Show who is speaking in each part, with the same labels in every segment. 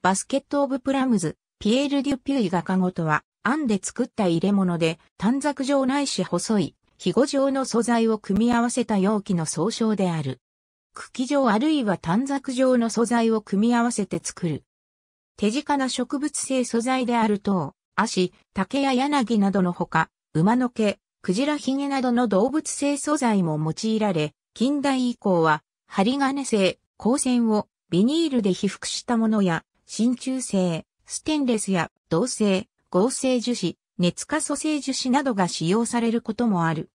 Speaker 1: バスケット・オブ・プラムズ、ピエール・デュピュイ画家ごとは、編んで作った入れ物で、短冊状ないし細い、ひご状の素材を組み合わせた容器の総称である。茎状あるいは短冊状の素材を組み合わせて作る。手近な植物性素材であると、足、竹や柳などのほか、馬の毛、クジラヒゲなどの動物性素材も用いられ、近代以降は、針金製、光線をビニールで被覆したものや、真鍮製、ステンレスや銅製、合成樹脂、熱化組成樹脂などが使用されることもある。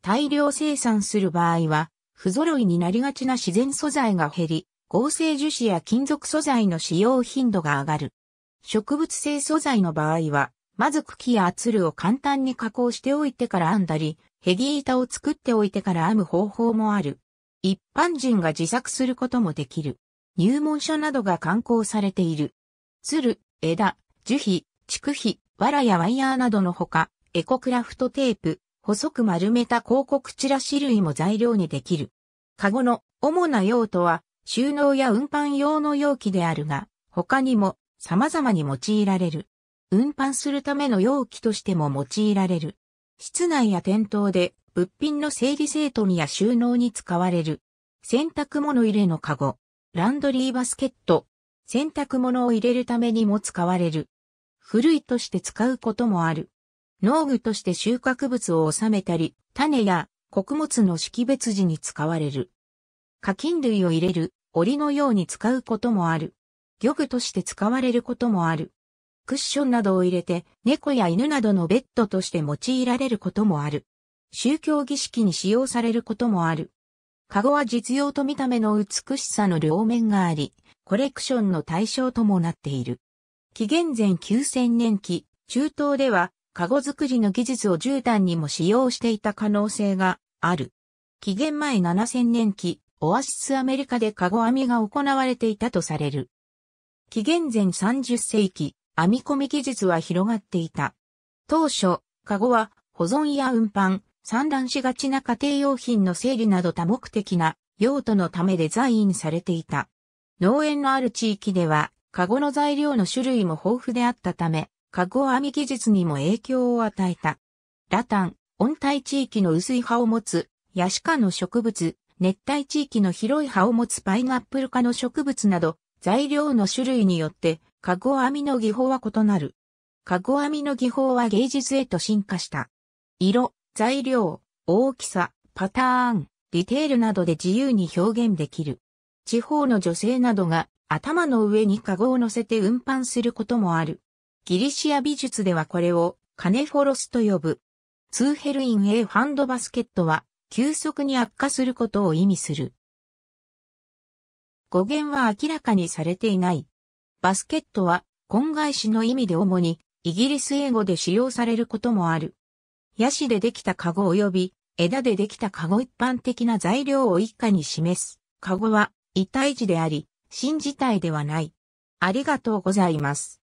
Speaker 1: 大量生産する場合は、不揃いになりがちな自然素材が減り、合成樹脂や金属素材の使用頻度が上がる。植物性素材の場合は、まず茎やツルを簡単に加工しておいてから編んだり、ヘギ板を作っておいてから編む方法もある。一般人が自作することもできる。入門書などが刊行されている。鶴、枝、樹皮、竹皮、藁やワイヤーなどのほか、エコクラフトテープ、細く丸めた広告チラシ類も材料にできる。カゴの主な用途は収納や運搬用の容器であるが、他にも様々に用いられる。運搬するための容器としても用いられる。室内や店頭で物品の整理整頓や収納に使われる。洗濯物入れのカゴ。ランドリーバスケット。洗濯物を入れるためにも使われる。古いとして使うこともある。農具として収穫物を収めたり、種や穀物の識別時に使われる。課金類を入れる、檻のように使うこともある。漁具として使われることもある。クッションなどを入れて、猫や犬などのベッドとして用いられることもある。宗教儀式に使用されることもある。カゴは実用と見た目の美しさの両面があり、コレクションの対象ともなっている。紀元前9000年期、中東では、カゴ作りの技術を絨毯にも使用していた可能性がある。紀元前7000年期、オアシスアメリカでカゴ編みが行われていたとされる。紀元前30世紀、編み込み技術は広がっていた。当初、カゴは保存や運搬、散乱しがちな家庭用品の整理など多目的な用途のためデザインされていた。農園のある地域では、カゴの材料の種類も豊富であったため、カゴ編み技術にも影響を与えた。ラタン、温帯地域の薄い葉を持つ、ヤシ科の植物、熱帯地域の広い葉を持つパイナップル科の植物など、材料の種類によって、カゴ編みの技法は異なる。カゴ編みの技法は芸術へと進化した。色、材料、大きさ、パターン、ディテールなどで自由に表現できる。地方の女性などが頭の上にカゴを乗せて運搬することもある。ギリシア美術ではこれをカネフォロスと呼ぶ。ツーヘルイン A ハンドバスケットは急速に悪化することを意味する。語源は明らかにされていない。バスケットは、婚外子の意味で主に、イギリス英語で使用されることもある。ヤシでできたカゴ及び枝でできたカゴ一般的な材料を一家に示す。カゴは、遺体字であり、新事態ではない。ありがとうございます。